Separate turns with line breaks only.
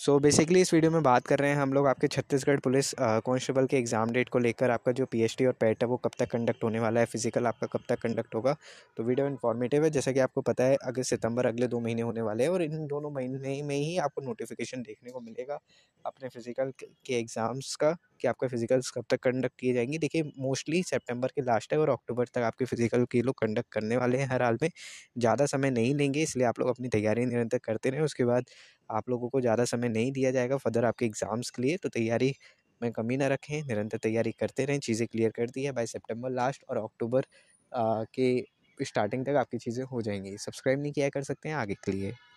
सो so basically इस video में बात कर रहे हैं हम लोग आपके छत्तीसगढ़ पुलिस कॉन्स्टेबल के एग्ज़ाम डेट को लेकर आपका जो पीएचडी और पैट e है वो कब तक कंडक्ट होने वाला है फिजिकल आपका कब तक कंडक्ट होगा तो वीडियो इन्फॉर्मेटिव है जैसा कि आपको पता है अगस्त सितंबर अगले दो महीने होने वाले हैं और इन दोनों महीने में ही आपको नोटिफिकेशन देखने को मिलेगा अपने फ़िज़िकल के एग्ज़ाम्स का कि आपका फ़िज़िकल्स कब तक कंडक्ट किए जाएंगे देखिए मोस्टली सितंबर के लास्ट है और अक्टूबर तक आपके फ़िज़िकल के लोग कंडक्ट करने वाले हैं हर हाल में ज़्यादा समय नहीं लेंगे इसलिए आप लोग अपनी तैयारी निरंतर करते रहें उसके बाद आप लोगों को ज़्यादा समय नहीं दिया जाएगा फर्दर आपके एग्ज़ाम्स के लिए तो तैयारी में कमी ना रखें निरंतर तैयारी करते रहें चीज़ें क्लियर कर दी है बाई सेप्टेम्बर लास्ट और अक्टूबर के स्टार्टिंग तक आपकी चीज़ें हो जाएंगी सब्सक्राइब नहीं किया कर सकते हैं आगे के लिए